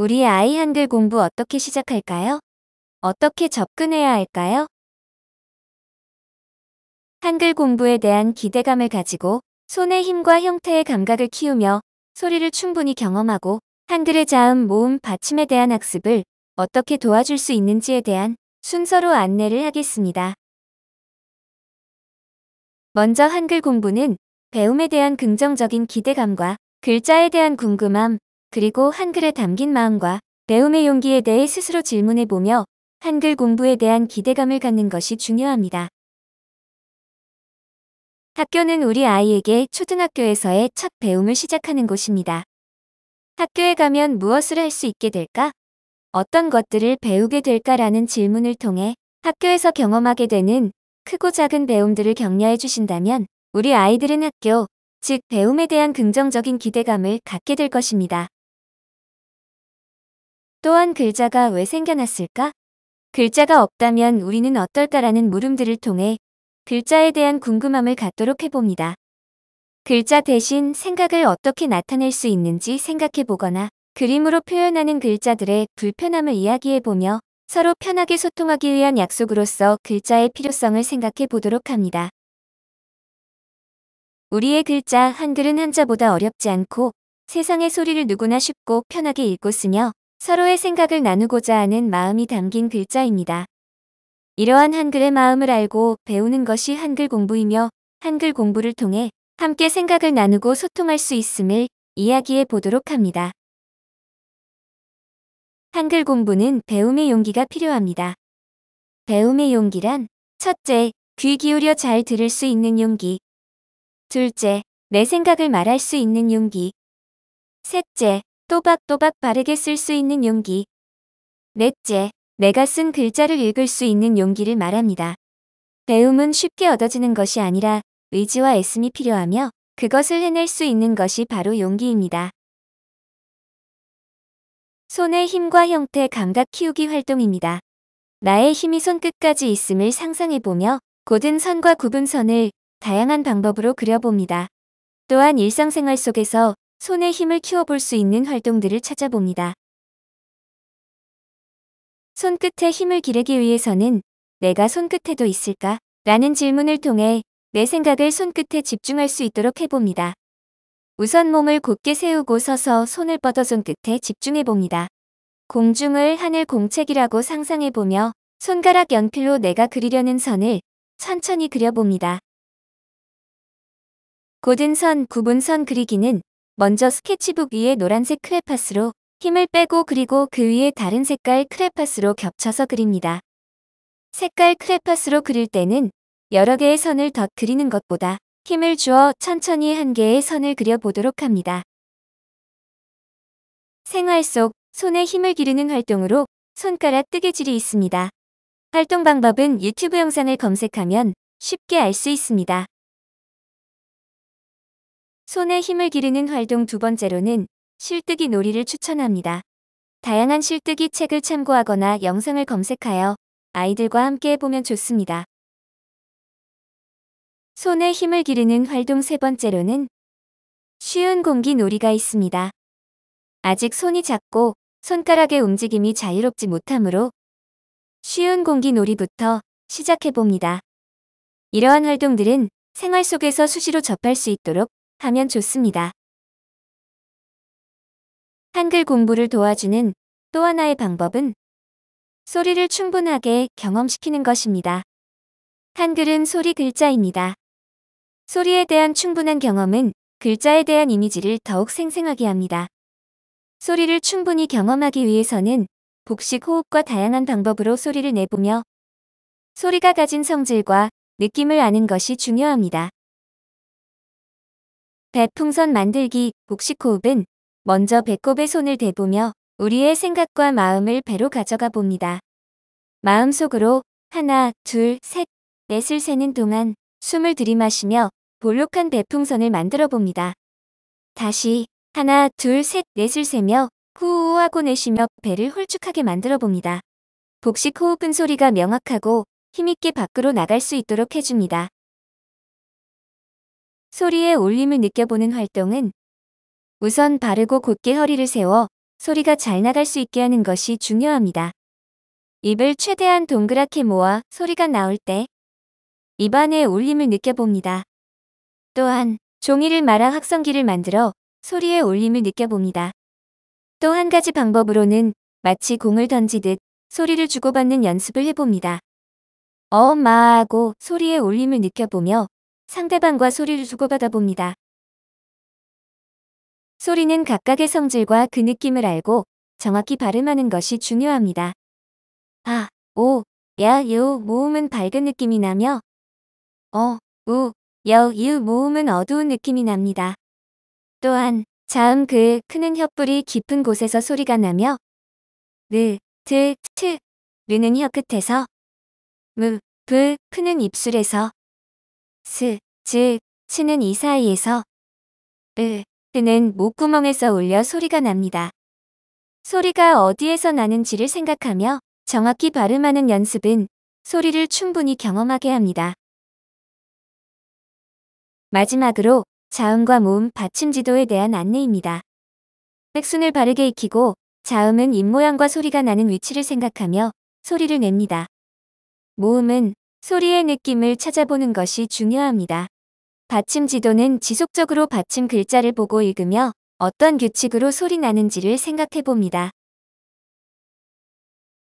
우리 아이 한글 공부 어떻게 시작할까요? 어떻게 접근해야 할까요? 한글 공부에 대한 기대감을 가지고 손의 힘과 형태의 감각을 키우며 소리를 충분히 경험하고 한글의 자음, 모음, 받침에 대한 학습을 어떻게 도와줄 수 있는지에 대한 순서로 안내를 하겠습니다. 먼저 한글 공부는 배움에 대한 긍정적인 기대감과 글자에 대한 궁금함, 그리고 한글에 담긴 마음과 배움의 용기에 대해 스스로 질문해 보며 한글 공부에 대한 기대감을 갖는 것이 중요합니다. 학교는 우리 아이에게 초등학교에서의 첫 배움을 시작하는 곳입니다. 학교에 가면 무엇을 할 수 있게 될까? 어떤 것들을 배우게 될까라는 질문을 통해 학교에서 경험하게 되는 크고 작은 배움들을 격려해 주신다면 우리 아이들은 학교, 즉 배움에 대한 긍정적인 기대감을 갖게 될 것입니다. 또한 글자가 왜 생겨났을까? 글자가 없다면 우리는 어떨까라는 물음들을 통해 글자에 대한 궁금함을 갖도록 해봅니다. 글자 대신 생각을 어떻게 나타낼 수 있는지 생각해보거나 그림으로 표현하는 글자들의 불편함을 이야기해보며 서로 편하게 소통하기 위한 약속으로서 글자의 필요성을 생각해보도록 합니다. 우리의 글자 한글은 한자보다 어렵지 않고 세상의 소리를 누구나 쉽고 편하게 읽고 쓰며 서로의 생각을 나누고자 하는 마음이 담긴 글자입니다. 이러한 한글의 마음을 알고 배우는 것이 한글 공부이며 한글 공부를 통해 함께 생각을 나누고 소통할 수 있음을 이야기해 보도록 합니다. 한글 공부는 배움의 용기가 필요합니다. 배움의 용기란 첫째, 귀 기울여 잘 들을 수 있는 용기. 둘째, 내 생각을 말할 수 있는 용기. 셋째, 또박또박 바르게 쓸 수 있는 용기. 넷째, 내가 쓴 글자를 읽을 수 있는 용기를 말합니다. 배움은 쉽게 얻어지는 것이 아니라 의지와 애씀이 필요하며 그것을 해낼 수 있는 것이 바로 용기입니다. 손의 힘과 형태 감각 키우기 활동입니다. 나의 힘이 손끝까지 있음을 상상해보며 곧은 선과 굽은 선을 다양한 방법으로 그려봅니다. 또한 일상생활 속에서 손에 힘을 키워볼 수 있는 활동들을 찾아봅니다. 손끝에 힘을 기르기 위해서는 내가 손끝에도 있을까? 라는 질문을 통해 내 생각을 손끝에 집중할 수 있도록 해봅니다. 우선 몸을 곧게 세우고 서서 손을 뻗어 손끝에 집중해봅니다. 공중을 하늘 공책이라고 상상해보며 손가락 연필로 내가 그리려는 선을 천천히 그려봅니다. 곧은 선, 굽은 선 그리기는 먼저 스케치북 위에 노란색 크레파스로 힘을 빼고 그리고 그 위에 다른 색깔 크레파스로 겹쳐서 그립니다. 색깔 크레파스로 그릴 때는 여러 개의 선을 덧 그리는 것보다 힘을 주어 천천히 한 개의 선을 그려보도록 합니다. 생활 속 손에 힘을 기르는 활동으로 손가락 뜨개질이 있습니다. 활동 방법은 유튜브 영상을 검색하면 쉽게 알 수 있습니다. 손에 힘을 기르는 활동 두 번째로는 실뜨기 놀이를 추천합니다. 다양한 실뜨기 책을 참고하거나 영상을 검색하여 아이들과 함께 해 보면 좋습니다. 손에 힘을 기르는 활동 세 번째로는 쉬운 공기 놀이가 있습니다. 아직 손이 작고 손가락의 움직임이 자유롭지 못하므로 쉬운 공기 놀이부터 시작해봅니다. 이러한 활동들은 생활 속에서 수시로 접할 수 있도록 하면 좋습니다. 한글 공부를 도와주는 또 하나의 방법은 소리를 충분하게 경험시키는 것입니다. 한글은 소리 글자입니다. 소리에 대한 충분한 경험은 글자에 대한 이미지를 더욱 생생하게 합니다. 소리를 충분히 경험하기 위해서는 복식 호흡과 다양한 방법으로 소리를 내보며 소리가 가진 성질과 느낌을 아는 것이 중요합니다. 배풍선 만들기 복식호흡은 먼저 배꼽에 손을 대보며 우리의 생각과 마음을 배로 가져가 봅니다. 마음속으로 하나, 둘, 셋, 넷을 세는 동안 숨을 들이마시며 볼록한 배풍선을 만들어 봅니다. 다시 하나, 둘, 셋, 넷을 세며 후우 하고 내쉬며 배를 홀쭉하게 만들어 봅니다. 복식 호흡은 소리가 명확하고 힘있게 밖으로 나갈 수 있도록 해줍니다. 소리의 울림을 느껴보는 활동은 우선 바르고 곧게 허리를 세워 소리가 잘 나갈 수 있게 하는 것이 중요합니다. 입을 최대한 동그랗게 모아 소리가 나올 때 입안의 울림을 느껴봅니다. 또한 종이를 말아 확성기를 만들어 소리의 울림을 느껴봅니다. 또 한 가지 방법으로는 마치 공을 던지듯 소리를 주고받는 연습을 해봅니다. 어마하고 소리의 울림을 느껴보며 상대방과 소리를 주고받아 봅니다. 소리는 각각의 성질과 그 느낌을 알고 정확히 발음하는 것이 중요합니다. 아, 오, 야, 요 모음은 밝은 느낌이 나며 어, 우, 여, 유 모음은 어두운 느낌이 납니다. 또한 자음 그, 크는 혀뿔이 깊은 곳에서 소리가 나며 느, 드, 트, 르는 혀 끝에서 무, 브, 크는 입술에서 스, 즉, 치는 이 사이에서 으, 뜨는 목구멍에서 울려 소리가 납니다. 소리가 어디에서 나는지를 생각하며 정확히 발음하는 연습은 소리를 충분히 경험하게 합니다. 마지막으로 자음과 모음 받침 지도에 대한 안내입니다. 백순을 바르게 익히고 자음은 입모양과 소리가 나는 위치를 생각하며 소리를 냅니다. 모음은 소리의 느낌을 찾아보는 것이 중요합니다. 받침 지도는 지속적으로 받침 글자를 보고 읽으며 어떤 규칙으로 소리 나는지를 생각해 봅니다.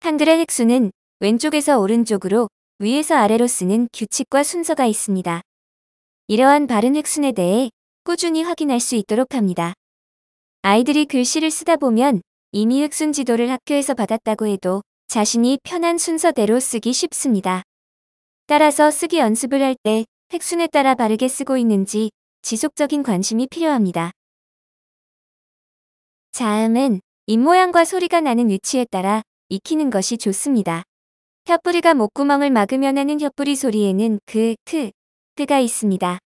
한글의 획수는 왼쪽에서 오른쪽으로 위에서 아래로 쓰는 규칙과 순서가 있습니다. 이러한 바른 획순에 대해 꾸준히 확인할 수 있도록 합니다. 아이들이 글씨를 쓰다 보면 이미 획순 지도를 학교에서 받았다고 해도 자신이 편한 순서대로 쓰기 쉽습니다. 따라서 쓰기 연습을 할 때 획순에 따라 바르게 쓰고 있는지 지속적인 관심이 필요합니다. 자음은 입모양과 소리가 나는 위치에 따라 익히는 것이 좋습니다. 혀뿌리가 목구멍을 막으면 하는 혀뿌리 소리에는 그, 크, 크가 있습니다.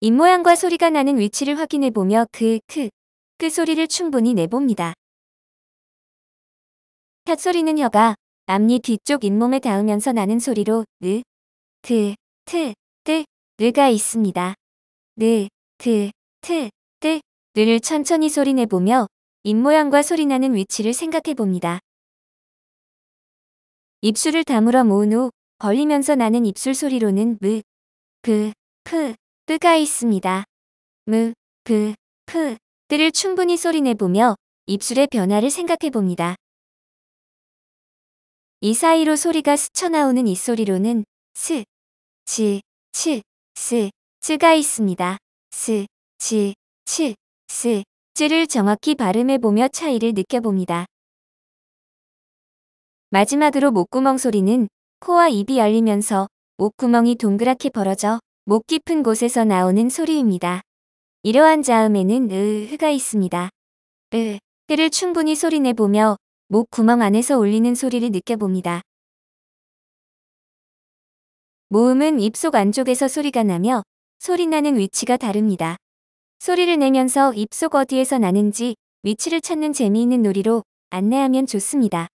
입모양과 소리가 나는 위치를 확인해보며 그, 크, 그 소리를 충분히 내봅니다. 혀소리는 혀가 앞니 뒤쪽 잇몸에 닿으면서 나는 소리로 느, 드, 트, 뜨, 느가 있습니다. 느, 드, 트, 뜨, 느를 천천히 소리내보며 입모양과 소리나는 위치를 생각해봅니다. 입술을 다물어 모은 후 벌리면서 나는 입술 소리로는 무, 그, 프, 뜨가 있습니다. 무, 그, 프, 뜨를 충분히 소리내보며 입술의 변화를 생각해봅니다. 이 사이로 소리가 스쳐나오는 이 소리로는 스, 지, 치, 스, 쯔가 있습니다. 스, 지, 치, 스, 쯔를 정확히 발음해보며 차이를 느껴봅니다. 마지막으로 목구멍 소리는 코와 입이 열리면서 목구멍이 동그랗게 벌어져 목 깊은 곳에서 나오는 소리입니다. 이러한 자음에는 으흐가 있습니다. 으, 흐를 충분히 소리내보며 목 구멍 안에서 울리는 소리를 느껴봅니다. 모음은 입속 안쪽에서 소리가 나며 소리 나는 위치가 다릅니다. 소리를 내면서 입속 어디에서 나는지 위치를 찾는 재미있는 놀이로 안내하면 좋습니다.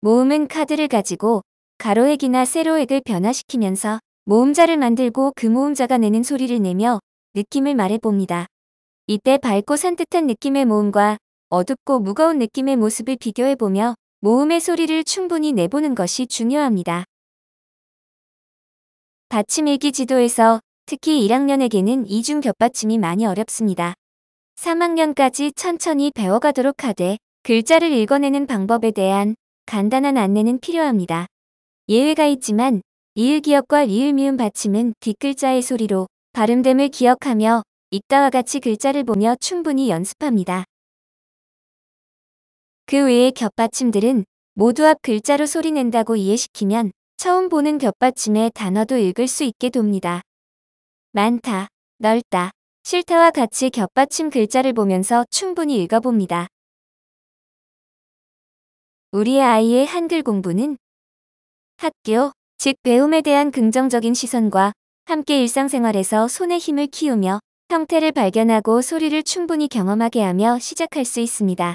모음은 카드를 가지고 가로액이나 세로액을 변화시키면서 모음자를 만들고 그 모음자가 내는 소리를 내며 느낌을 말해봅니다. 이때 밝고 산뜻한 느낌의 모음과 어둡고 무거운 느낌의 모습을 비교해보며 모음의 소리를 충분히 내보는 것이 중요합니다. 받침일기 지도에서 특히 1학년에게는 이중 겹받침이 많이 어렵습니다. 3학년까지 천천히 배워가도록 하되 글자를 읽어내는 방법에 대한 간단한 안내는 필요합니다. 예외가 있지만 이을기억과 리을미음 받침은 뒷글자의 소리로 발음됨을 기억하며 이따와 같이 글자를 보며 충분히 연습합니다. 그 외의 겹받침들은 모두 앞 글자로 소리낸다고 이해시키면 처음 보는 겹받침의 단어도 읽을 수 있게 돕니다. 많다, 넓다, 싫다와 같이 겹받침 글자를 보면서 충분히 읽어봅니다. 우리 아이의 한글 공부는 학교, 즉 배움에 대한 긍정적인 시선과 함께 일상생활에서 손의 힘을 키우며 형태를 발견하고 소리를 충분히 경험하게 하며 시작할 수 있습니다.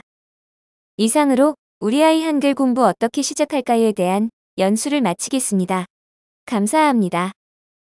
이상으로 우리 아이 한글 공부 어떻게 시작할까에 대한 연수를 마치겠습니다. 감사합니다.